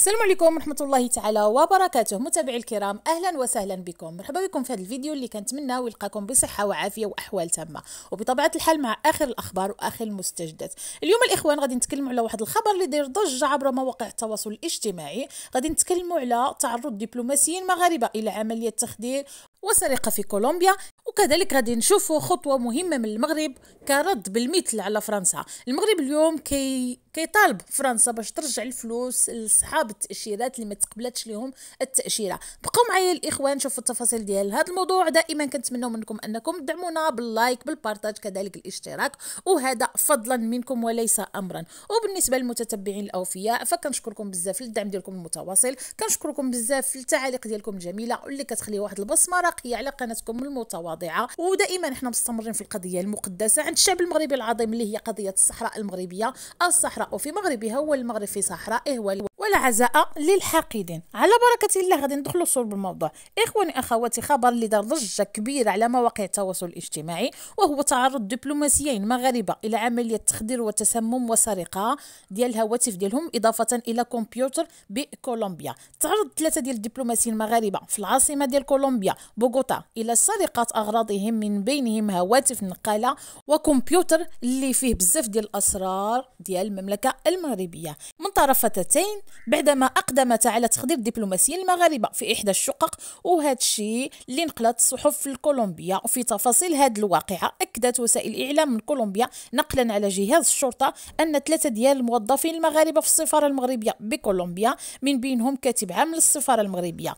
السلام عليكم ورحمه الله تعالى وبركاته متابعي الكرام اهلا وسهلا بكم مرحبا بكم في هذا الفيديو اللي كنتمنى ويلقاكم بصحه وعافيه واحوال تامه وبطبيعه الحال مع اخر الاخبار واخر المستجدات اليوم الاخوان غادي نتكلم على واحد الخبر اللي داير ضجه عبر مواقع التواصل الاجتماعي غادي نتكلم على تعرض دبلوماسيين مغاربه الى عمليه تخدير وسرقة في كولومبيا وكذلك غادي نشوفوا خطوة مهمة من المغرب كرد بالمثل على فرنسا المغرب اليوم كي كيطالب فرنسا باش ترجع الفلوس لصحاب التاشيرات اللي ما تقبلتش لهم التاشيره بقوا معايا الاخوان شوفوا التفاصيل ديال هذا الموضوع دائما كنتمنى منكم انكم تدعمونا باللايك بالبارتاج كذلك الاشتراك وهذا فضلا منكم وليس امرا وبالنسبه للمتتبعين الاوفياء فكنشكركم بزاف للدعم ديالكم المتواصل كنشكركم بزاف للتعاليق ديالكم الجميله واللي كتخلي واحد البصمه العراقيه على قناتكم المتواضعه ودائما احنا مستمرين في القضيه المقدسه عند الشعب المغربي العظيم اللي هي قضيه الصحراء المغربيه الصحراء في مغربها والمغرب في صحرائه إيه والعزاء للحاقدين على بركة الله غادي ندخلوا صلب الموضوع إخواني أخواتي خبر اللي دار ضجة كبيرة على مواقع التواصل الاجتماعي وهو تعرض دبلوماسيين مغاربة إلى عملية تخدير وتسمم وسرقة ديال الهواتف ديالهم إضافة إلى كمبيوتر بكولومبيا تعرض ثلاثة ديال الدبلوماسيين المغاربة في العاصمة ديال كولومبيا بوغوتا إلى سرقة أغراضهم من بينهم هواتف نقالة وكمبيوتر اللي فيه بزاف ديال الأسرار ديال المملكة المغربية من طرف فتاتين بعدما أقدمت على تخدير الدبلوماسيين المغاربة في إحدى الشقق وهذا الشيء اللي نقلت الصحف كولومبيا وفي تفاصيل هذه الواقعة أكدت وسائل الإعلام من كولومبيا نقلا على جهاز الشرطة أن ثلاثة ديال الموظفين المغاربة في السفارة المغربية بكولومبيا من بينهم كاتب عام للسفارة المغربية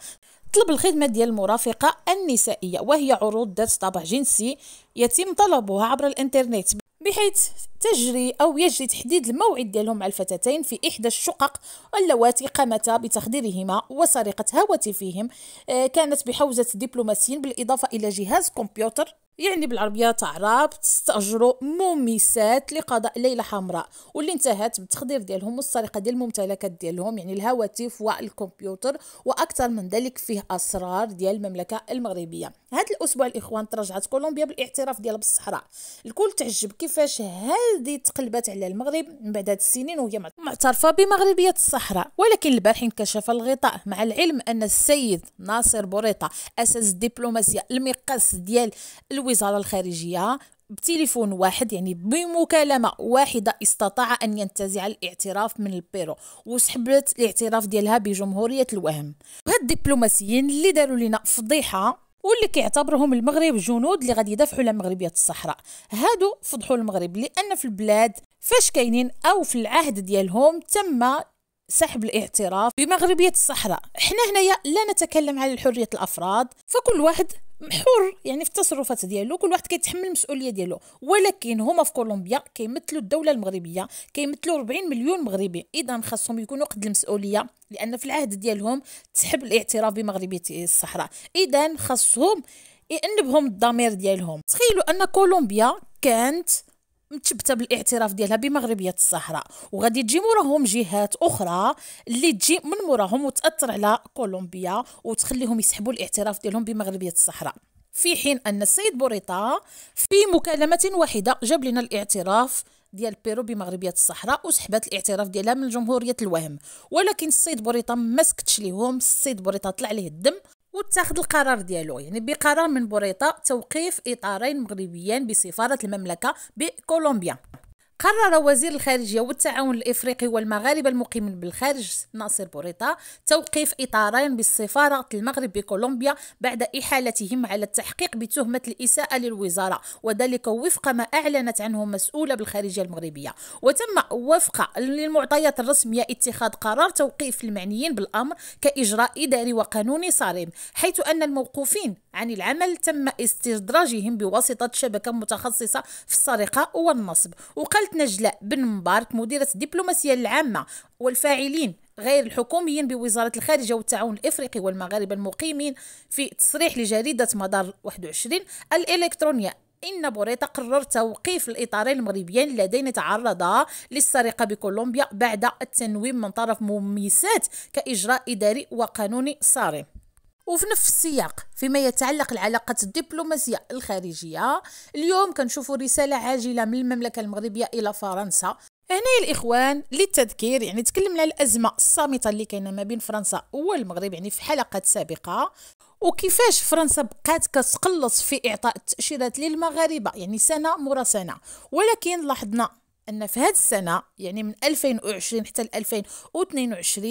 طلب الخدمة ديال المرافقة النسائية وهي عروض ذات طابع جنسي يتم طلبها عبر الانترنت بحيث تجري أو يجري تحديد الموعد ديالهم مع الفتاتين في إحدى الشقق اللواتي قامتا بتخديرهما وسرقة هواتفهم آه، كانت بحوزة دبلوماسيين بالإضافة إلى جهاز كمبيوتر يعني بالعربيه راب تستاجروا مميسات لقضاء ليله حمراء واللي انتهت بالتخدير ديالهم والسرقه ديال الممتلكات ديالهم يعني الهواتف والكمبيوتر واكثر من ذلك فيه اسرار ديال المملكه المغربيه هذا الاسبوع الاخوان ترجعت كولومبيا بالاعتراف ديالها بالصحراء الكل تعجب كيفاش هذه تقلبات على المغرب من بعد هاد السنين وهي معترفه بمغربيه الصحراء ولكن البارح انكشف الغطاء مع العلم ان السيد ناصر بوريطه أسس الدبلوماسيه المقاس ديال الوزارة الخارجية بتليفون واحد يعني بمكالمه واحده استطاع ان ينتزع الاعتراف من البيرو وسحبت الاعتراف ديالها بجمهوريه الوهم هاد الدبلوماسيين اللي داروا لنا فضيحه واللي كيعتبرهم المغرب جنود اللي غادي يدافعوا على مغربيه الصحراء هادو فضحوا المغرب لان في البلاد فاش كاينين او في العهد ديالهم تم سحب الاعتراف بمغربية الصحراء احنا هنايا لا نتكلم على حرية الأفراد فكل واحد حر يعني في التصرفات ديالو كل واحد كيتحمل المسؤوليه ديالو ولكن هما في كولومبيا كيمثلوا الدوله المغربيه كيمثلوا 40 مليون مغربي اذا خاصهم يكونوا قد المسؤوليه لان في العهد ديالهم تسحب الاعتراف بمغربيه الصحراء اذا خاصهم يأنبهم الضمير ديالهم تخيلوا ان كولومبيا كانت متشبته بالاعتراف ديالها بمغربيه الصحراء وغادي تجي موراهم جهات اخرى اللي تجي من موراهم وتاثر على كولومبيا وتخليهم يسحبوا الاعتراف ديالهم بمغربيه الصحراء في حين ان السيد بوريطا في مكالمه واحده جاب لنا الاعتراف ديال بيرو بمغربيه الصحراء وسحبات الاعتراف ديالها من جمهوريه الوهم ولكن السيد بوريطه ما سكتش ليهم السيد بوريطه طلع ليه الدم واتخذ القرار ديالو يعني بقرار من بوريطا توقيف اطارين مغربيين بسفاره المملكه بكولومبيا قرر وزير الخارجية والتعاون الإفريقي والمغاربة المقيمين بالخارج ناصر بوريطة توقيف إطارين بالسفارة المغرب بكولومبيا بعد إحالتهم على التحقيق بتهمة الإساءة للوزارة وذلك وفق ما أعلنت عنه مسؤولة بالخارجية المغربية وتم وفق للمعطيات الرسمية اتخاذ قرار توقيف المعنيين بالأمر كإجراء إداري وقانوني صارم حيث أن الموقوفين عن العمل تم استدراجهم بواسطة شبكة متخصصة في السرقة والنصب وقال نجلاء بن مبارك مديرة الدبلوماسية العامة والفاعلين غير الحكوميين بوزارة الخارجية والتعاون الإفريقي والمغاربة المقيمين في تصريح لجريدة مدار 21 الإلكترونية إن بوريطة قرر توقيف الإطارين المغربيين اللذين تعرضا للسرقة بكولومبيا بعد التنويم من طرف مميسات كإجراء إداري وقانوني صارم وفي نفس السياق فيما يتعلق العلاقة الدبلوماسية الخارجية اليوم كنشوفوا رسالة عاجلة من المملكة المغربية إلى فرنسا هنا يا الاخوان للتذكير يعني تكلمنا على الازمه الصامته اللي كاينه ما بين فرنسا والمغرب يعني في حلقات سابقه وكيفاش فرنسا بقات كتقلص في اعطاء التاشيرات للمغاربه يعني سنه مرة سنه ولكن لاحظنا ان في هذه السنه يعني من 2020 حتى 2022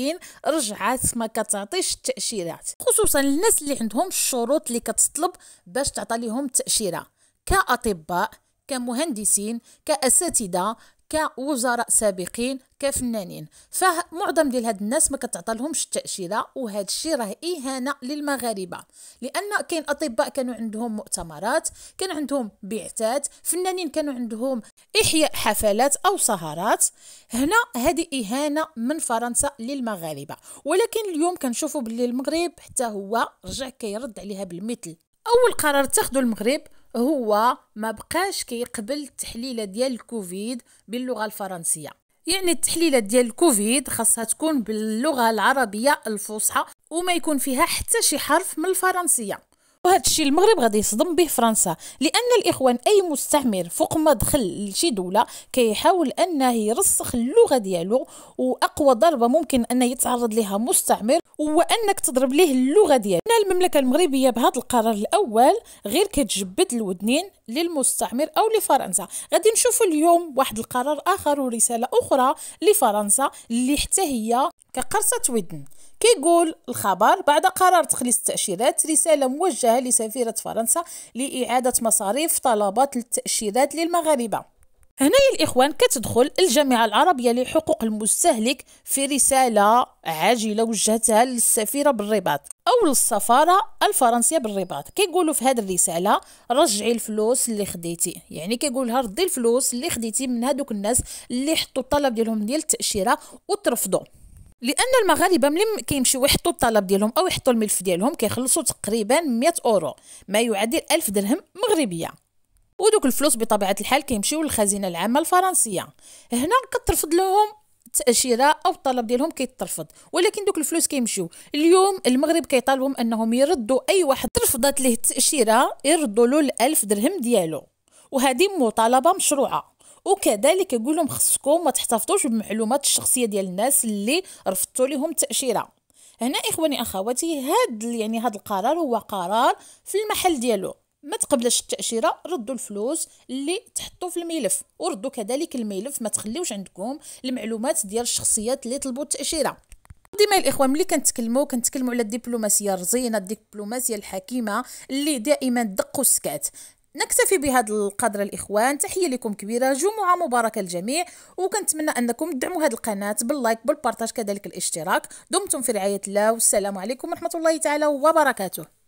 رجعات ما كتعطيش التاشيرات خصوصا الناس اللي عندهم الشروط اللي كتطلب باش تعطى لهم التاشيره كاطباء كمهندسين كاساتذه كوزراء سابقين كفنانين فمعظم ديال هاد الناس ما كتعطلهمش التاشيره وهذا الشيء راه اهانه للمغاربه لان كاين اطباء كانوا عندهم مؤتمرات كان عندهم بعثات فنانين كانوا عندهم احياء حفلات او سهرات هنا هذه اهانه من فرنسا للمغاربه ولكن اليوم كنشوفوا باللي المغرب حتى هو رجع كيرد عليها بالمثل اول قرار اتخذه المغرب هو ما بقاش كيقبل التحليله ديال الكوفيد باللغه الفرنسيه يعني التحليله ديال الكوفيد خاصها تكون باللغه العربيه الفصحى وما يكون فيها حتى شي حرف من الفرنسيه وهذا الشيء المغرب غادي يصدم به فرنسا لان الاخوان اي مستعمر فوق ما دخل لشي دوله كيحاول انه يرسخ اللغه ديالو واقوى ضربه ممكن انه يتعرض لها مستعمر هو انك تضرب ليه اللغه ديالو المملكه المغربيه بهذا القرار الاول غير كتجبد الودنين للمستعمر او لفرنسا غادي نشوف اليوم واحد القرار اخر ورساله اخرى لفرنسا اللي حتى هي كقرصه ودن كيقول الخبر بعد قرار تخليص التأشيرات رسالة موجهة لسفيرة فرنسا لإعادة مصاريف طلبات التأشيرات للمغاربة هنا الإخوان كتدخل الجامعة العربية لحقوق المستهلك في رسالة عاجلة وجهتها للسفيرة بالرباط أو للسفارة الفرنسية بالرباط كيقولوا في هذه الرسالة رجعي الفلوس اللي خديتي يعني كيقول لها ردي الفلوس اللي خديتي من هذوك الناس اللي حطوا الطلب ديالهم ديال التأشيرة وترفضوا لان المغاربه ملي كيمشيو يحطوا الطلب ديالهم او يحطوا الملف ديالهم كيخلصوا تقريبا 100 اورو ما يعادل 1000 درهم مغربيه ودوك الفلوس بطبيعه الحال كيمشيو للخزينه العامه الفرنسيه هنا كترفض لهم التاشيره او الطلب ديالهم كيترفض ولكن دوك الفلوس كيمشيو اليوم المغرب كيطالبهم انهم يردوا اي واحد ترفضت ليه التاشيره يردوا له ال1000 درهم ديالو وهذه مطالبه مشروعه وكذلك يقول لهم خصكم ما تحتفظوش بالمعلومات الشخصيه ديال الناس اللي رفضتوا لهم التاشيره هنا اخواني اخواتي هاد يعني هاد القرار هو قرار في المحل ديالو ما تقبلش التاشيره ردوا الفلوس اللي تحطوا في الملف وردوا كذلك الملف ما تخليوش عندكم المعلومات ديال الشخصيات اللي طلبوا التاشيره ديما الاخوان ملي كنتكلموا كنتكلموا على الدبلوماسيه الرزينه الدبلوماسيه الحكيمه اللي دائما دق وسكات نكتفي بهذا القدر الاخوان تحيه لكم كبيره جمعه مباركه للجميع وكنتمنى انكم تدعموا هذه القناه باللايك بالبارتاج كذلك الاشتراك دمتم في رعايه الله والسلام عليكم ورحمه الله تعالى وبركاته